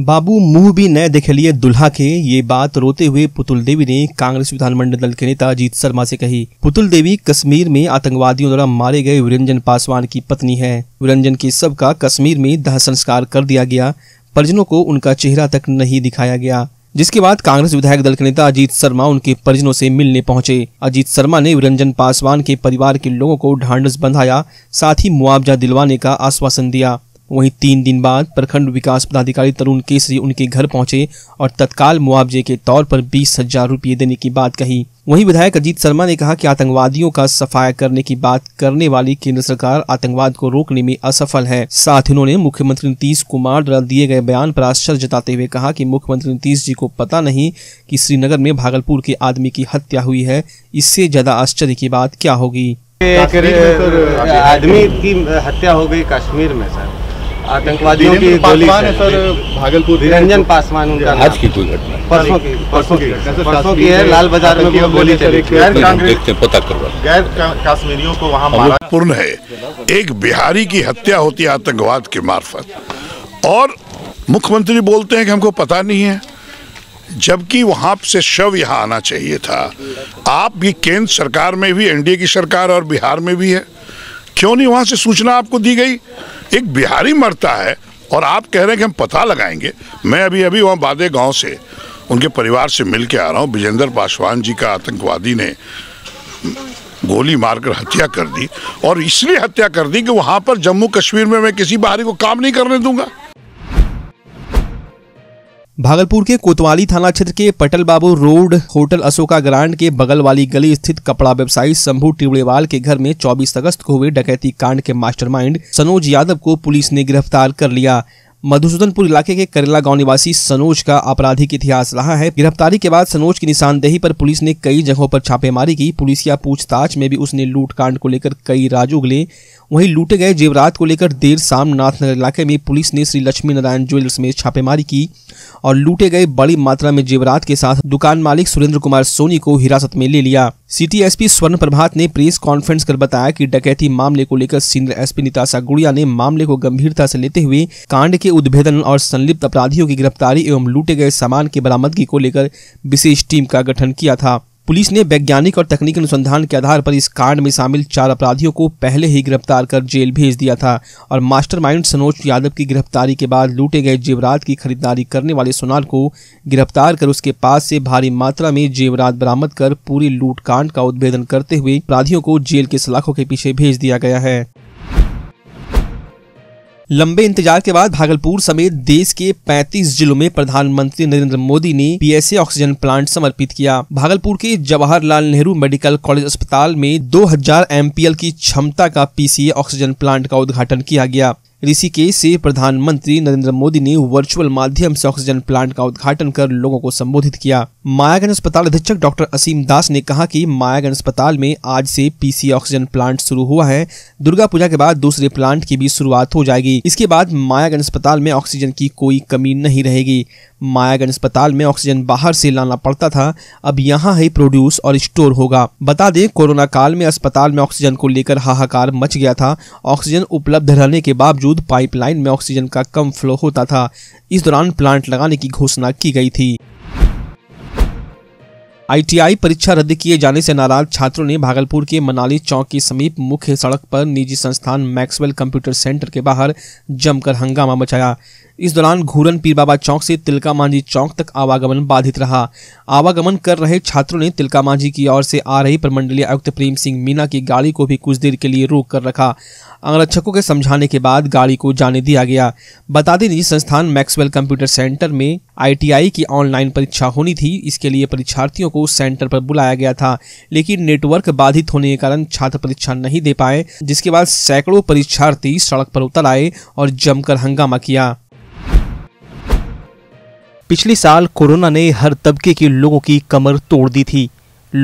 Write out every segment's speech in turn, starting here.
बाबू मुंह भी न देख लिए दुल्हा के ये बात रोते हुए पुतुल देवी ने कांग्रेस विधानमंडल दल के नेता अजीत शर्मा से कही पुतुल देवी कश्मीर में आतंकवादियों द्वारा मारे गए वीरंजन पासवान की पत्नी है वीरंजन के सब का कश्मीर में दह संस्कार कर दिया गया परिजनों को उनका चेहरा तक नहीं दिखाया गया जिसके बाद कांग्रेस विधायक दल के नेता अजीत शर्मा उनके परिजनों से मिलने पहुंचे अजीत शर्मा ने विरंजन पासवान के परिवार के लोगों को ढांढस बंधाया साथ ही मुआवजा दिलवाने का आश्वासन दिया वहीं तीन दिन बाद प्रखंड विकास पदाधिकारी तरुण केसरी उनके घर पहुंचे और तत्काल मुआवजे के तौर पर बीस हजार रूपए देने की बात कही वहीं विधायक अजीत शर्मा ने कहा कि आतंकवादियों का सफाया करने की बात करने वाली केंद्र सरकार आतंकवाद को रोकने में असफल है साथ ही उन्होंने मुख्यमंत्री नीतीश कुमार द्वारा दिए गए बयान पर आश्चर्य जताते हुए कहा कि मुख्यमंत्री नीतीश जी को पता नहीं कि श्रीनगर में भागलपुर के आदमी की हत्या हुई है इससे ज्यादा आश्चर्य की बात क्या होगी तो आदमी की हत्या हो गई कश्मीर में सर आतंकवादियों की गोली सर भागलपुर निरंजन पासवान उनका आज की कोई घटना परसों की परसों की परसों की है लाल बाजार में गोली चली देखते पता करवा गैर काश्मीरियों को वहाँ मारा पूर्ण है एक बिहारी की हत्या होती है आतंकवाद के मार्फत और मुख्यमंत्री बोलते हैं कि हमको पता नहीं है जबकि वहाँ से शव यहाँ आना चाहिए था आप ये केंद्र सरकार में भी एनडीए की सरकार और बिहार में भी है क्यों नहीं वहाँ से सूचना आपको दी गई एक बिहारी मरता है और आप कह रहे हैं कि हम पता लगाएंगे मैं अभी अभी वहाँ बादे गांव से उनके परिवार से मिल के आ रहा हूँ विजेंद्र पासवान जी का आतंकवादी ने गोली मारकर हत्या कर दी और इसलिए हत्या कर दी कि वहाँ पर जम्मू कश्मीर में मैं किसी बाहरी को काम नहीं करने दूंगा भागलपुर के कोतवाली थाना क्षेत्र के Patal Babu road hotel Ashoka grand के बगल वाली गली स्थित कपड़ा व्यवसायी शंभू टिबड़ेवाल के घर में 24 अगस्त को हुए डकैती कांड के मास्टरमाइंड सनोज यादव को पुलिस ने गिरफ्तार कर लिया मधुसूदनपुर इलाके के करेला गांव निवासी सनोज का आपराधिक इतिहास रहा है गिरफ्तारी के बाद सनोज की निशानदेही पर पुलिस ने कई जगहों पर छापेमारी की पुलिसिया पूछताछ में भी उसने लूट कांड को लेकर कई राज उगले वहीं लूटे गए जेवरात को लेकर देर शाम नाथनगर इलाके में पुलिस ने श्री लक्ष्मी नारायण ज्वेलर्स में छापेमारी की और लूटे गए बड़ी मात्रा में जेवरात के साथ दुकान मालिक सुरेंद्र कुमार सोनी को हिरासत में ले लिया सिटी एसपी स्वर्ण प्रभात ने प्रेस कॉन्फ्रेंस कर बताया कि डकैती मामले को लेकर सीनियर एसपी निताशा गुड़िया ने मामले को गंभीरता से लेते हुए कांड के उद्भेदन और संलिप्त अपराधियों की गिरफ्तारी एवं लूटे गए सामान की बरामदगी को लेकर विशेष टीम का गठन किया था पुलिस ने वैज्ञानिक और तकनीकी अनुसंधान के आधार पर इस कांड में शामिल चार अपराधियों को पहले ही गिरफ्तार कर जेल भेज दिया था और मास्टरमाइंड सनोज यादव की गिरफ्तारी के बाद लूटे गए जेवरात की खरीदारी करने वाले सोनार को गिरफ्तार कर उसके पास से भारी मात्रा में जेवरात बरामद कर पूरी लूट कांड का उद्भेदन करते हुए अपराधियों को जेल के सलाखों के पीछे भेज दिया गया है लंबे इंतजार के बाद भागलपुर समेत देश के 35 जिलों में प्रधानमंत्री नरेंद्र मोदी ने पीएसए ऑक्सीजन प्लांट समर्पित किया भागलपुर के जवाहरलाल नेहरू मेडिकल कॉलेज अस्पताल में 2000 हजार की क्षमता का पीसीए ऑक्सीजन प्लांट का उद्घाटन किया गया ऋषिकेश से प्रधानमंत्री नरेंद्र मोदी ने वर्चुअल माध्यम से ऑक्सीजन प्लांट का उद्घाटन कर लोगों को संबोधित किया मायागंज अस्पताल अधीक्षक डॉक्टर असीम दास ने कहा कि मायागंज अस्पताल में आज से पीसी ऑक्सीजन प्लांट शुरू हुआ है दुर्गा पूजा के बाद दूसरे प्लांट की भी शुरुआत हो जाएगी इसके बाद मायागंज अस्पताल में ऑक्सीजन की कोई कमी नहीं रहेगी मायागंज अस्पताल में ऑक्सीजन बाहर से लाना पड़ता था अब यहाँ ही प्रोड्यूस और स्टोर होगा बता दें कोरोना काल में अस्पताल में ऑक्सीजन को लेकर हाहाकार मच गया था ऑक्सीजन उपलब्ध रहने के बावजूद पाइपलाइन में ऑक्सीजन का कम फ्लो होता था इस दौरान प्लांट लगाने की घोषणा की गई थी आईटीआई परीक्षा रद्द किए जाने से नाराज छात्रों ने भागलपुर के मनाली चौक के समीप मुख्य सड़क पर निजी संस्थान मैक्सवेल कंप्यूटर सेंटर के बाहर जमकर हंगामा मचाया इस दौरान घूरन पीर बाबा चौक से तिलका मांझी चौक तक आवागमन बाधित रहा आवागमन कर रहे छात्रों ने तिलका मांझी की ओर से आ रही प्रमंडलीय आयुक्त प्रेम सिंह मीना की गाड़ी को भी कुछ देर के लिए रोक कर रखा आरक्षकों के समझाने के बाद गाड़ी को जाने दिया गया बता दें निजी संस्थान मैक्सवेल कंप्यूटर सेंटर में आईटीआई की ऑनलाइन परीक्षा होनी थी इसके लिए परीक्षार्थियों को सेंटर पर बुलाया गया था लेकिन नेटवर्क बाधित होने के कारण छात्र परीक्षा नहीं दे पाए जिसके बाद सैकड़ों परीक्षार्थी सड़क पर उतर आए और जमकर हंगामा किया पिछले साल कोरोना ने हर तबके के लोगों की कमर तोड़ दी थी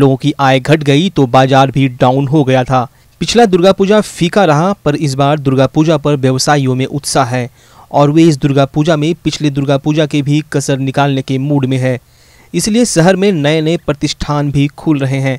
लोगों की आय घट गई तो बाजार भी डाउन हो गया था पिछला दुर्गा पूजा फीका रहा पर इस बार दुर्गा पूजा पर व्यवसायियों में उत्साह है और वे इस दुर्गा पूजा में पिछले दुर्गा पूजा के भी कसर निकालने के मूड में है इसलिए शहर में नए नए प्रतिष्ठान भी खुल रहे हैं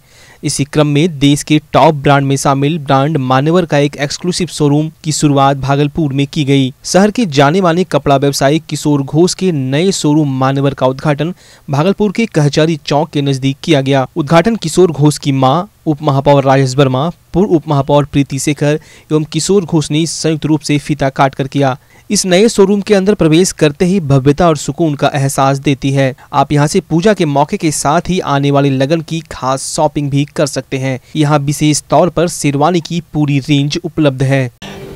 इसी क्रम में देश के टॉप ब्रांड में शामिल ब्रांड मानेवर का एक एक्सक्लूसिव शोरूम की शुरुआत भागलपुर में की गई शहर के जाने माने कपड़ा व्यवसायी किशोर घोष के नए शोरूम मानेवर का उद्घाटन भागलपुर के कहचारी चौक के नजदीक किया गया उद्घाटन किशोर घोष की माँ उप महापौर राजेश वर्मा पूर्व उप महापौर प्रीति शेखर एवं किशोर घोष ने संयुक्त रूप से फीता काट कर किया इस नए शोरूम के अंदर प्रवेश करते ही भव्यता और सुकून का एहसास देती है आप यहाँ से पूजा के मौके के साथ ही आने वाली लगन की खास शॉपिंग भी कर सकते हैं यहाँ विशेष तौर पर शेरवानी की पूरी रेंज उपलब्ध है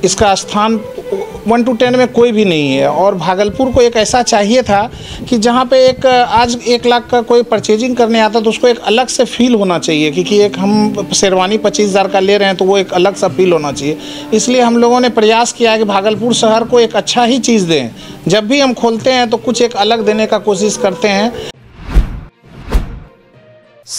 इसका स्थान वन टू टेन में कोई भी नहीं है और भागलपुर को एक ऐसा चाहिए था कि जहाँ पे एक आज एक लाख का कोई परचेजिंग करने आता तो उसको एक अलग से फील होना चाहिए क्योंकि एक हम शेरवानी पच्चीस हज़ार का ले रहे हैं तो वो एक अलग सा फील होना चाहिए इसलिए हम लोगों ने प्रयास किया है कि भागलपुर शहर को एक अच्छा ही चीज़ दें जब भी हम खोलते हैं तो कुछ एक अलग देने का कोशिश करते हैं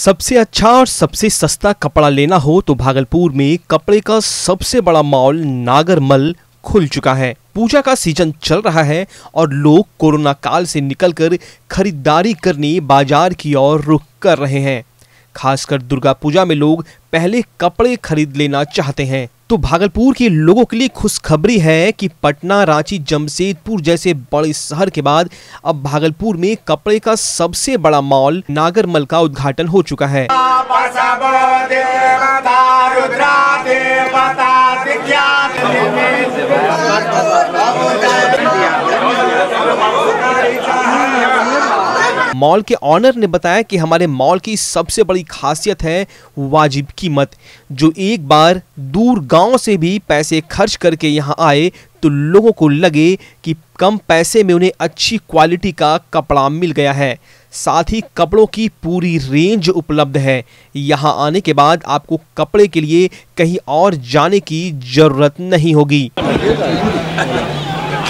सबसे अच्छा और सबसे सस्ता कपड़ा लेना हो तो भागलपुर में कपड़े का सबसे बड़ा मॉल नागरमल खुल चुका है पूजा का सीजन चल रहा है और लोग कोरोना काल से निकलकर खरीदारी करने बाजार की ओर रुख कर रहे हैं खासकर दुर्गा पूजा में लोग पहले कपड़े खरीद लेना चाहते हैं तो भागलपुर के लोगों के लिए खुशखबरी है कि पटना रांची जमशेदपुर जैसे बड़े शहर के बाद अब भागलपुर में कपड़े का सबसे बड़ा मॉल नागरमल का उद्घाटन हो चुका है देवता, देवता, Bravo, Dad! Bravo, Dad! Mall के ऑनर ने बताया कि हमारे मॉल की सबसे बड़ी खासियत है वाजिब कीमत जो एक बार दूर गांव से भी पैसे खर्च करके यहां आए तो लोगों को लगे कि कम पैसे में उन्हें अच्छी क्वालिटी का कपड़ा मिल गया है साथ ही कपड़ों की पूरी रेंज उपलब्ध है यहाँ आने के बाद आपको कपड़े के लिए कहीं और जाने की जरूरत नहीं होगी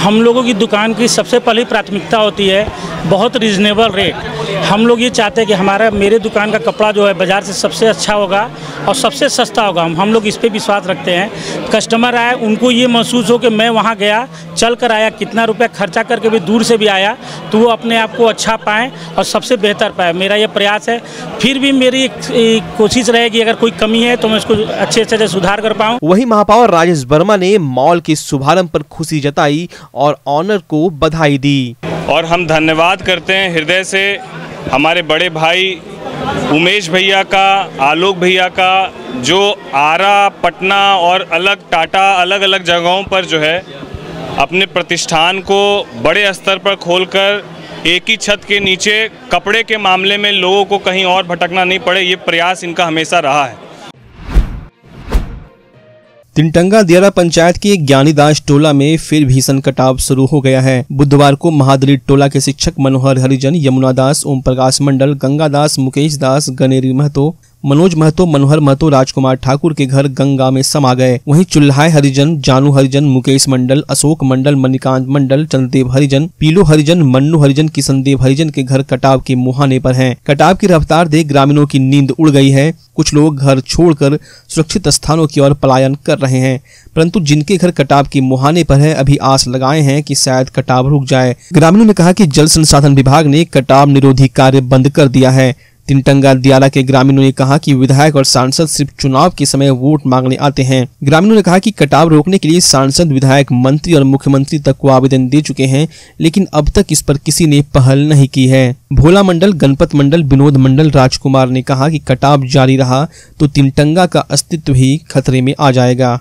हम लोगों की दुकान की सबसे पहली प्राथमिकता होती है बहुत रिजनेबल रेट हम लोग ये चाहते हैं कि हमारा मेरे दुकान का कपड़ा जो है बाज़ार से सबसे अच्छा होगा और सबसे सस्ता होगा हम हम लोग इस पर विश्वास रखते हैं कस्टमर आए उनको ये महसूस हो कि मैं वहाँ गया चल कर आया कितना रुपया खर्चा करके भी दूर से भी आया तो वो अपने आप को अच्छा पाएँ और सबसे बेहतर पाए मेरा ये प्रयास है फिर भी मेरी एक कोशिश रहेगी अगर कोई कमी है तो मैं उसको अच्छे अच्छे से सुधार कर पाऊँ वही महापौर राजेश वर्मा ने मॉल के शुभारंभ पर खुशी जताई और ऑनर को बधाई दी और हम धन्यवाद करते हैं हृदय से हमारे बड़े भाई उमेश भैया का आलोक भैया का जो आरा पटना और अलग टाटा अलग अलग जगहों पर जो है अपने प्रतिष्ठान को बड़े स्तर पर खोलकर एक ही छत के नीचे कपड़े के मामले में लोगों को कहीं और भटकना नहीं पड़े ये प्रयास इनका हमेशा रहा है तिनटंगा दियारा पंचायत के ज्ञानीदास टोला में फिर भीषण कटाव शुरू हो गया है बुधवार को महादलित टोला के शिक्षक मनोहर हरिजन यमुना दास ओम प्रकाश मंडल गंगा दास मुकेश दास गनेरी महतो मनोज महतो मनोहर महतो राजकुमार ठाकुर के घर गंगा में समा गए वहीं चुल्हाय हरिजन जानू हरिजन मुकेश मंडल अशोक मंडल मणिकांत मंडल चंद्रदेव हरिजन पीलो हरिजन मन्नू हरिजन किशनदेव हरिजन के घर कटाव के मुहाने पर हैं कटाव की रफ्तार देख ग्रामीणों की नींद उड़ गई है कुछ लोग घर छोड़कर सुरक्षित स्थानों की ओर पलायन कर रहे हैं परंतु जिनके घर कटाव के मुहाने पर है अभी आस लगाए हैं कि शायद कटाव रुक जाए ग्रामीणों ने कहा कि जल संसाधन विभाग ने कटाव निरोधी कार्य बंद कर दिया है तिनटंगा दियाला के ग्रामीणों ने कहा कि विधायक और सांसद सिर्फ चुनाव के समय वोट मांगने आते हैं ग्रामीणों ने कहा कि कटाव रोकने के लिए सांसद विधायक मंत्री और मुख्यमंत्री तक को आवेदन दे चुके हैं लेकिन अब तक इस पर किसी ने पहल नहीं की है भोला मंडल गणपत मंडल विनोद मंडल राजकुमार ने कहा कि कटाव जारी रहा तो तिनटंगा का अस्तित्व ही खतरे में आ जाएगा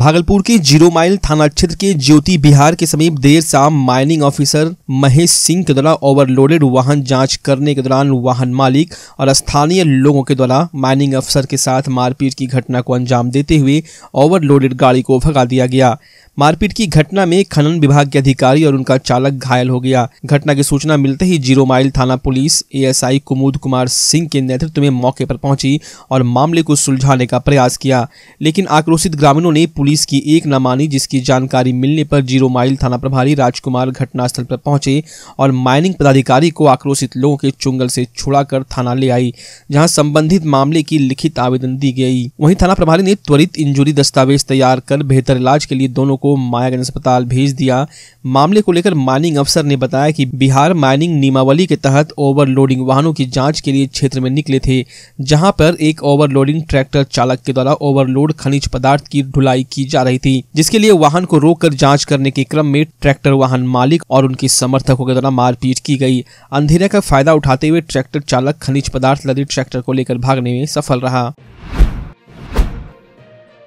भागलपुर के जीरो माइल थाना क्षेत्र के ज्योति बिहार के समीप देर शाम माइनिंग ऑफिसर महेश सिंह के द्वारा ओवरलोडेड वाहन जांच करने के दौरान वाहन मालिक और स्थानीय लोगों के द्वारा माइनिंग अफसर के साथ मारपीट की घटना को अंजाम देते हुए ओवरलोडेड गाड़ी को भगा दिया गया मारपीट की घटना में खनन विभाग के अधिकारी और उनका चालक घायल हो गया घटना की सूचना मिलते ही जीरो माइल थाना पुलिस एएसआई कुमुद कुमार सिंह के नेतृत्व में मौके पर पहुंची और मामले को सुलझाने का प्रयास किया लेकिन आक्रोशित ग्रामीणों ने पुलिस की एक न मानी जिसकी जानकारी मिलने पर जीरो माइल थाना प्रभारी राजकुमार घटनास्थल पर पहुंचे और माइनिंग पदाधिकारी को आक्रोशित लोगों के चुंगल से छुड़ाकर थाना ले आई जहां संबंधित मामले की लिखित आवेदन दी गई वहीं थाना प्रभारी ने त्वरित इंजुरी दस्तावेज तैयार कर बेहतर इलाज के लिए दोनों को मायागंज अस्पताल भेज दिया मामले को लेकर माइनिंग अफसर ने बताया कि बिहार माइनिंग नियमावली के तहत ओवरलोडिंग वाहनों की जांच के लिए क्षेत्र में निकले थे जहां पर एक ओवरलोडिंग ट्रैक्टर चालक के द्वारा ओवरलोड खनिज पदार्थ की ढुलाई की जा रही थी जिसके लिए वाहन को रोक कर जांच करने के क्रम में ट्रैक्टर वाहन मालिक और उनके समर्थकों के द्वारा मारपीट की गई अंधेरे का फायदा उठाते हुए ट्रैक्टर चालक खनिज पदार्थ लदे ट्रैक्टर को लेकर भागने में सफल रहा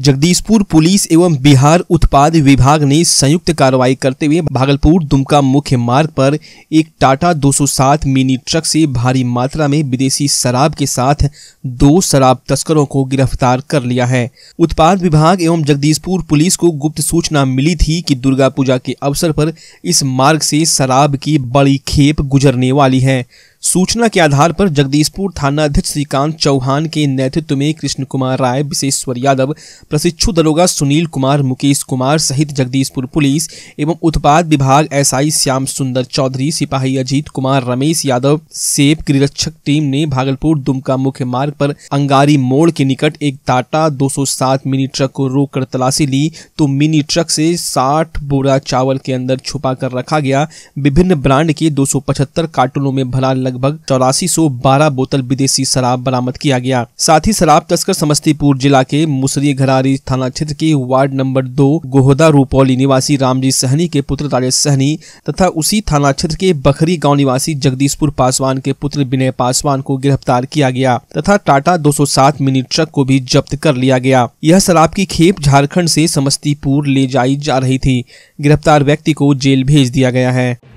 जगदीशपुर पुलिस एवं बिहार उत्पाद विभाग ने संयुक्त कार्रवाई करते हुए भागलपुर दुमका मुख्य मार्ग पर एक टाटा 207 मिनी ट्रक से भारी मात्रा में विदेशी शराब के साथ दो शराब तस्करों को गिरफ्तार कर लिया है उत्पाद विभाग एवं जगदीशपुर पुलिस को गुप्त सूचना मिली थी कि दुर्गा पूजा के अवसर पर इस मार्ग से शराब की बड़ी खेप गुजरने वाली है सूचना के आधार पर जगदीशपुर थाना अध्यक्ष श्रीकांत चौहान के नेतृत्व में कृष्ण कुमार राय विशेश्वर यादव प्रशिक्षु दरोगा सुनील कुमार मुकेश कुमार सहित जगदीशपुर पुलिस एवं उत्पाद विभाग एसआई श्याम सुंदर चौधरी सिपाही अजीत कुमार रमेश यादव सेब गृहरक्षक टीम ने भागलपुर दुमका मुख्य मार्ग पर अंगारी मोड़ के निकट एक टाटा दो मिनी ट्रक को कर तलाशी ली तो मिनी ट्रक से साठ बोरा चावल के अंदर छुपा कर रखा गया विभिन्न ब्रांड के दो कार्टूनों में भरा लग लगभग चौरासी सौ बारह बोतल विदेशी शराब बरामद किया गया साथ ही शराब तस्कर समस्तीपुर जिला के मुसरी घरारी थाना क्षेत्र के वार्ड नंबर दो गोहदा रूपौली निवासी रामजी सहनी के पुत्र राजेश सहनी तथा उसी थाना क्षेत्र के बखरी गाँव निवासी जगदीशपुर पासवान के पुत्र विनय पासवान को गिरफ्तार किया गया तथा टाटा 207 मिनी ट्रक को भी जब्त कर लिया गया यह शराब की खेप झारखंड से समस्तीपुर ले जाई जा रही थी गिरफ्तार व्यक्ति को जेल भेज दिया गया है